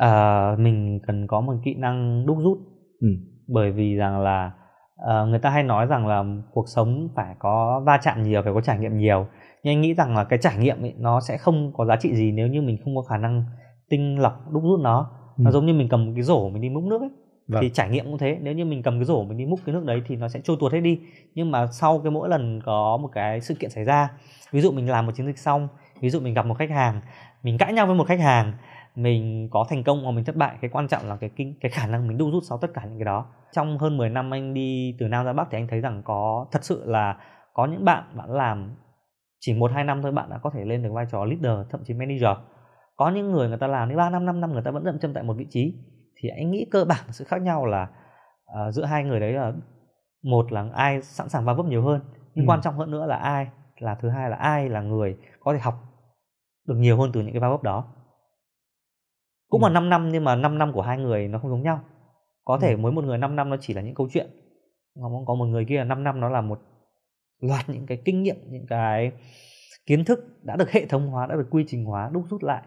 à, mình cần có một kỹ năng đúc rút ừ. bởi vì rằng là à, người ta hay nói rằng là cuộc sống phải có va chạm nhiều phải có trải nghiệm nhiều nhưng anh nghĩ rằng là cái trải nghiệm ấy, nó sẽ không có giá trị gì nếu như mình không có khả năng tinh lọc đúc rút nó ừ. nó giống như mình cầm cái rổ mình đi múc nước ấy Vâng. thì trải nghiệm cũng thế nếu như mình cầm cái rổ mình đi múc cái nước đấy thì nó sẽ trôi tuột hết đi nhưng mà sau cái mỗi lần có một cái sự kiện xảy ra ví dụ mình làm một chiến dịch xong ví dụ mình gặp một khách hàng mình cãi nhau với một khách hàng mình có thành công hoặc mình thất bại cái quan trọng là cái kinh cái khả năng mình đu rút sau tất cả những cái đó trong hơn 10 năm anh đi từ nam ra bắc thì anh thấy rằng có thật sự là có những bạn bạn làm chỉ một hai năm thôi bạn đã có thể lên được vai trò leader thậm chí manager có những người người ta làm đến ba năm năm năm người ta vẫn dậm chân tại một vị trí thì anh nghĩ cơ bản sự khác nhau là uh, giữa hai người đấy là một là ai sẵn sàng va vấp nhiều hơn nhưng ừ. quan trọng hơn nữa là ai là thứ hai là ai là người có thể học được nhiều hơn từ những cái va vấp đó cũng ừ. là 5 năm nhưng mà 5 năm của hai người nó không giống nhau có thể ừ. mỗi một người 5 năm nó chỉ là những câu chuyện còn có một người kia là 5 năm nó là một loạt những cái kinh nghiệm những cái kiến thức đã được hệ thống hóa đã được quy trình hóa đúc rút lại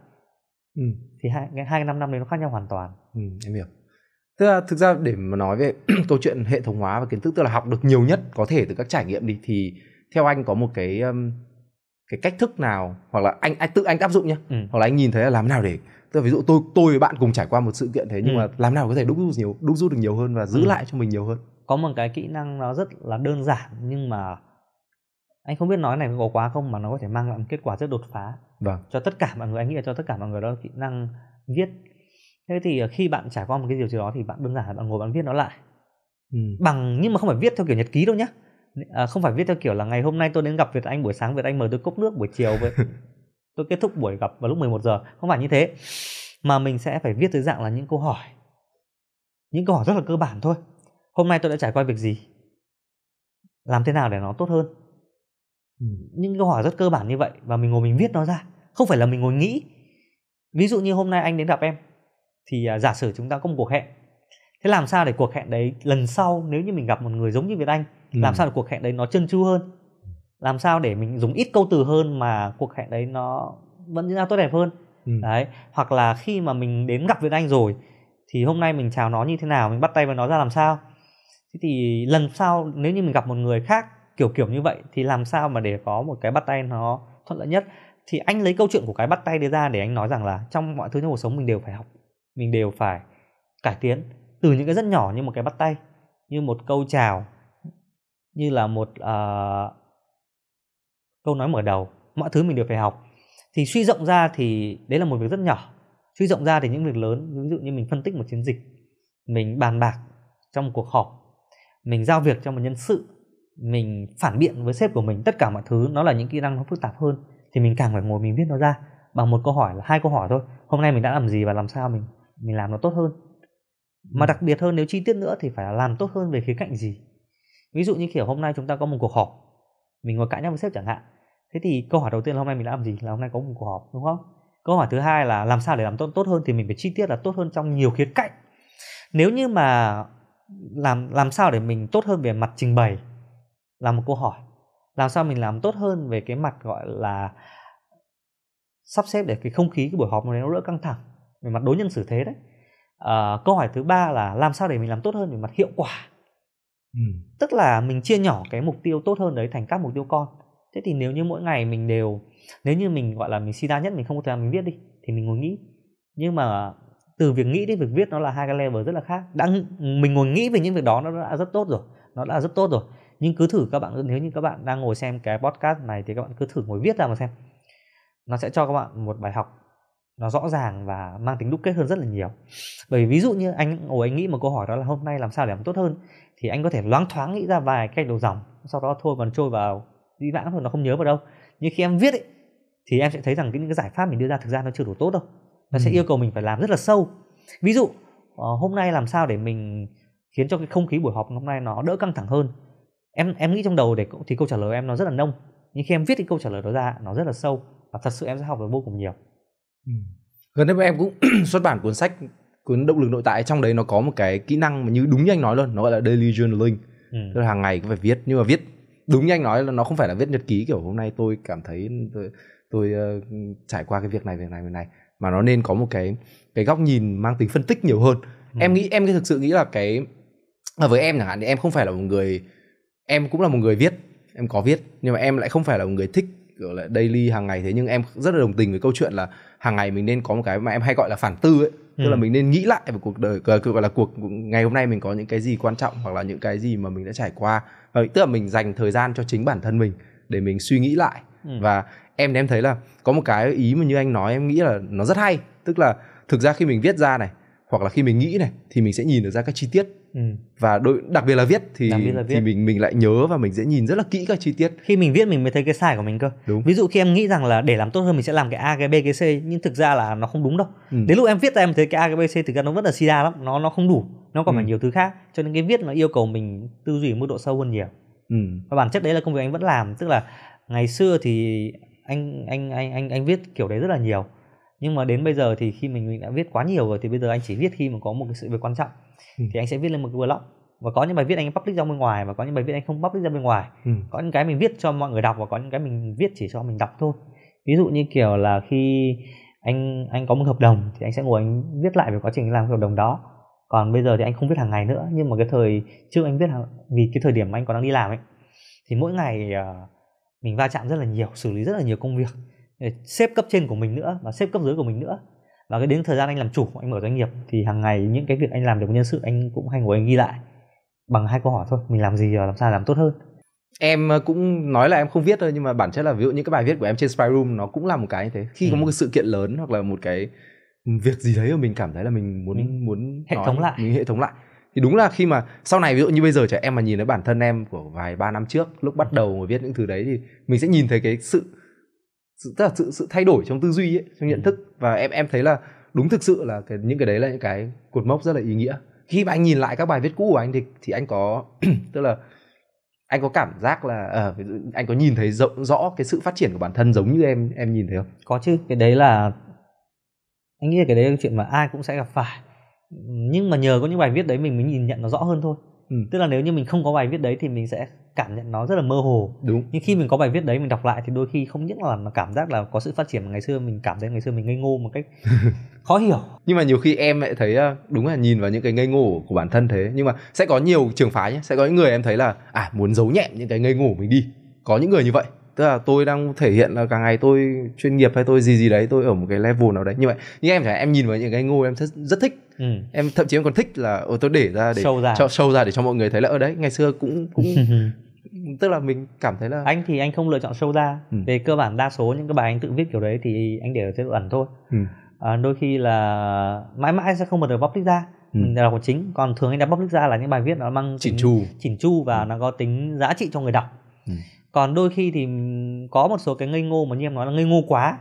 ừ. thì hai hai năm năm đấy nó khác nhau hoàn toàn ừ, em hiểu tức là thực ra để mà nói về câu chuyện hệ thống hóa và kiến thức tức là học được nhiều nhất có thể từ các trải nghiệm đi thì theo anh có một cái um, cái cách thức nào hoặc là anh anh tự anh áp dụng nhé ừ. hoặc là anh nhìn thấy là làm nào để tức là ví dụ tôi tôi với bạn cùng trải qua một sự kiện thế nhưng ừ. mà làm nào có thể đúc rút nhiều đúc rút được nhiều hơn và giữ ừ. lại cho mình nhiều hơn có một cái kỹ năng nó rất là đơn giản nhưng mà anh không biết nói này có quá không mà nó có thể mang lại một kết quả rất đột phá vâng. cho tất cả mọi người anh nghĩ là cho tất cả mọi người đó kỹ năng viết thế thì ờ, khi bạn trải qua một cái điều gì đó thì bạn đơn giản là bạn ngồi bạn viết nó lại ừ. bằng nhưng mà không phải viết theo kiểu nhật ký đâu nhé à, không phải viết theo kiểu là ngày hôm nay tôi đến gặp Việt Anh buổi sáng Việt Anh mời tôi cốc nước buổi chiều với tôi kết thúc buổi gặp vào lúc 11 giờ không phải như thế mà mình sẽ phải viết dưới dạng là những câu hỏi những câu hỏi rất là cơ bản thôi hôm nay tôi đã trải qua việc gì làm thế nào để nó tốt hơn những câu hỏi rất cơ bản như vậy và mình ngồi mình viết nó ra không phải là mình ngồi nghĩ ví dụ như hôm nay anh đến gặp em thì à, giả sử chúng ta có một cuộc hẹn thế làm sao để cuộc hẹn đấy lần sau nếu như mình gặp một người giống như việt anh ừ. làm sao để cuộc hẹn đấy nó chân tru hơn làm sao để mình dùng ít câu từ hơn mà cuộc hẹn đấy nó vẫn diễn ra tốt đẹp hơn ừ. đấy hoặc là khi mà mình đến gặp việt anh rồi thì hôm nay mình chào nó như thế nào mình bắt tay với nó ra làm sao thế thì lần sau nếu như mình gặp một người khác kiểu kiểu như vậy thì làm sao mà để có một cái bắt tay nó thuận lợi nhất thì anh lấy câu chuyện của cái bắt tay đấy ra để anh nói rằng là trong mọi thứ trong cuộc sống mình đều phải học mình đều phải cải tiến từ những cái rất nhỏ như một cái bắt tay như một câu chào như là một uh, câu nói mở đầu mọi thứ mình đều phải học thì suy rộng ra thì đấy là một việc rất nhỏ suy rộng ra thì những việc lớn ví dụ như mình phân tích một chiến dịch mình bàn bạc trong một cuộc họp mình giao việc cho một nhân sự mình phản biện với sếp của mình tất cả mọi thứ nó là những kỹ năng nó phức tạp hơn thì mình càng phải ngồi mình viết nó ra bằng một câu hỏi là hai câu hỏi thôi hôm nay mình đã làm gì và làm sao mình mình làm nó tốt hơn mà ừ. đặc biệt hơn nếu chi tiết nữa thì phải làm tốt hơn về khía cạnh gì ví dụ như kiểu hôm nay chúng ta có một cuộc họp mình ngồi cãi nhau với sếp chẳng hạn thế thì câu hỏi đầu tiên là hôm nay mình đã làm gì là hôm nay có một cuộc họp đúng không câu hỏi thứ hai là làm sao để làm tốt tốt hơn thì mình phải chi tiết là tốt hơn trong nhiều khía cạnh nếu như mà làm làm sao để mình tốt hơn về mặt trình bày là một câu hỏi làm sao mình làm tốt hơn về cái mặt gọi là sắp xếp để cái không khí cái buổi họp nó đỡ căng thẳng về mặt đối nhân xử thế đấy à, câu hỏi thứ ba là làm sao để mình làm tốt hơn về mặt hiệu quả ừ. tức là mình chia nhỏ cái mục tiêu tốt hơn đấy thành các mục tiêu con thế thì nếu như mỗi ngày mình đều nếu như mình gọi là mình si đa nhất mình không có thời gian mình viết đi thì mình ngồi nghĩ nhưng mà từ việc nghĩ đến việc viết nó là hai cái level rất là khác Đang mình ngồi nghĩ về những việc đó nó đã rất tốt rồi nó đã rất tốt rồi nhưng cứ thử các bạn nếu như các bạn đang ngồi xem cái podcast này thì các bạn cứ thử ngồi viết ra mà xem nó sẽ cho các bạn một bài học nó rõ ràng và mang tính đúc kết hơn rất là nhiều bởi vì ví dụ như anh ngồi anh nghĩ một câu hỏi đó là hôm nay làm sao để làm tốt hơn thì anh có thể loáng thoáng nghĩ ra vài cái đầu dòng sau đó thôi còn trôi vào dĩ vãng thôi nó không nhớ vào đâu nhưng khi em viết ấy, thì em sẽ thấy rằng những cái giải pháp mình đưa ra thực ra nó chưa đủ tốt đâu nó ừ. sẽ yêu cầu mình phải làm rất là sâu ví dụ ờ, hôm nay làm sao để mình khiến cho cái không khí buổi họp hôm nay nó đỡ căng thẳng hơn em em nghĩ trong đầu để thì câu trả lời em nó rất là nông nhưng khi em viết cái câu trả lời đó ra nó rất là sâu và thật sự em sẽ học được vô cùng nhiều Ừ. Gần đây em cũng xuất bản cuốn sách cuốn động lực nội tại trong đấy nó có một cái kỹ năng mà như đúng như anh nói luôn nó gọi là daily journaling ừ. tức là hàng ngày cũng phải viết nhưng mà viết đúng như anh nói là nó không phải là viết nhật ký kiểu hôm nay tôi cảm thấy tôi, tôi uh, trải qua cái việc này việc này việc này mà nó nên có một cái cái góc nhìn mang tính phân tích nhiều hơn ừ. em nghĩ em thực sự nghĩ là cái à, với em chẳng hạn thì em không phải là một người em cũng là một người viết em có viết nhưng mà em lại không phải là một người thích kiểu là daily hàng ngày thế nhưng em rất là đồng tình với câu chuyện là hàng ngày mình nên có một cái mà em hay gọi là phản tư ấy tức ừ. là mình nên nghĩ lại về cuộc đời ờ, gọi là cuộc ngày hôm nay mình có những cái gì quan trọng hoặc là những cái gì mà mình đã trải qua và ờ, tức là mình dành thời gian cho chính bản thân mình để mình suy nghĩ lại ừ. và em em thấy là có một cái ý mà như anh nói em nghĩ là nó rất hay tức là thực ra khi mình viết ra này hoặc là khi mình nghĩ này thì mình sẽ nhìn được ra các chi tiết Ừ. và đôi đặc biệt là viết thì là viết. thì mình mình lại nhớ và mình sẽ nhìn rất là kỹ các chi tiết khi mình viết mình mới thấy cái sai của mình cơ đúng. ví dụ khi em nghĩ rằng là để làm tốt hơn mình sẽ làm cái a cái b cái c nhưng thực ra là nó không đúng đâu ừ. đến lúc em viết ra em thấy cái a cái b c thực ra nó vẫn là sida lắm nó nó không đủ nó còn ừ. phải nhiều thứ khác cho nên cái viết nó yêu cầu mình tư duy mức độ sâu hơn nhiều ừ. và bản chất đấy là công việc anh vẫn làm tức là ngày xưa thì anh anh anh anh anh viết kiểu đấy rất là nhiều nhưng mà đến bây giờ thì khi mình mình đã viết quá nhiều rồi thì bây giờ anh chỉ viết khi mà có một cái sự việc quan trọng ừ. thì anh sẽ viết lên một cái blog và có những bài viết anh public ra bên ngoài và có những bài viết anh không public ra bên ngoài ừ. có những cái mình viết cho mọi người đọc và có những cái mình viết chỉ cho mình đọc thôi ví dụ như kiểu là khi anh anh có một hợp đồng thì anh sẽ ngồi anh viết lại về quá trình làm hợp đồng đó còn bây giờ thì anh không viết hàng ngày nữa nhưng mà cái thời trước anh viết hàng, vì cái thời điểm anh còn đang đi làm ấy thì mỗi ngày ờ, mình va chạm rất là nhiều xử lý rất là nhiều công việc sếp cấp trên của mình nữa và sếp cấp dưới của mình nữa và cái đến thời gian anh làm chủ anh mở doanh nghiệp thì hàng ngày những cái việc anh làm được nhân sự anh cũng hay ngồi anh ghi lại bằng hai câu hỏi thôi mình làm gì và làm sao làm tốt hơn em ờ, cũng nói là em không viết thôi nhưng mà bản chất là ví dụ những cái bài viết của em trên Spy Room nó cũng là một cái như thế khi ừ. có một cái sự kiện lớn hoặc là một cái việc gì đấy mà mình cảm thấy là mình muốn ừ. muốn hệ nói, thống lại mình hệ thống lại thì đúng là khi mà sau này ví dụ như bây giờ trẻ em mà nhìn thấy bản thân em của vài ba năm trước lúc bắt ừ. đầu mà viết những thứ đấy thì mình sẽ nhìn thấy cái sự sự tức là sự sự thay đổi trong tư duy ấy, trong nhận ừ. thức và em em thấy là đúng thực sự là cái, những cái đấy là những cái cột mốc rất là ý nghĩa khi mà anh nhìn lại các bài viết cũ của anh thì thì anh có tức là anh có cảm giác là à, anh có nhìn thấy rõ, rõ cái sự phát triển của bản thân giống như em em nhìn thấy không có chứ cái đấy là anh nghĩ là cái đấy là chuyện mà ai cũng sẽ gặp phải nhưng mà nhờ có những bài viết đấy mình mới nhìn nhận nó rõ hơn thôi ừ. tức là nếu như mình không có bài viết đấy thì mình sẽ cảm nhận nó rất là mơ hồ đúng nhưng khi mình có bài viết đấy mình đọc lại thì đôi khi không những là cảm giác là có sự phát triển mà ngày xưa mình cảm thấy ngày xưa mình ngây ngô một cách khó hiểu nhưng mà nhiều khi em lại thấy à, đúng là nhìn vào những cái ngây ngô của bản thân thế nhưng mà sẽ có nhiều trường phái nhé sẽ có những người em thấy là à muốn giấu nhẹm những cái ngây ngô của mình đi có những người như vậy tức là tôi đang thể hiện là càng ngày tôi chuyên nghiệp hay tôi gì gì đấy tôi ở một cái level nào đấy như vậy nhưng em phải em nhìn vào những cái ngô em rất, rất thích ừ. em thậm chí em còn thích là ờ, tôi để ra để show ra. cho show ra để cho mọi người thấy là ở ờ, đấy ngày xưa cũng cũng tức là mình cảm thấy là anh thì anh không lựa chọn sâu ra ừ. về cơ bản đa số những cái bài anh tự viết kiểu đấy thì anh để ở chế độ ẩn thôi ừ. à, đôi khi là mãi mãi sẽ không được bóc public ra ừ. mình là của chính còn thường anh đã public ra là những bài viết nó mang chỉnh chu chỉnh chu và ừ. nó có tính giá trị cho người đọc ừ. còn đôi khi thì có một số cái ngây ngô mà như em nói là ngây ngô quá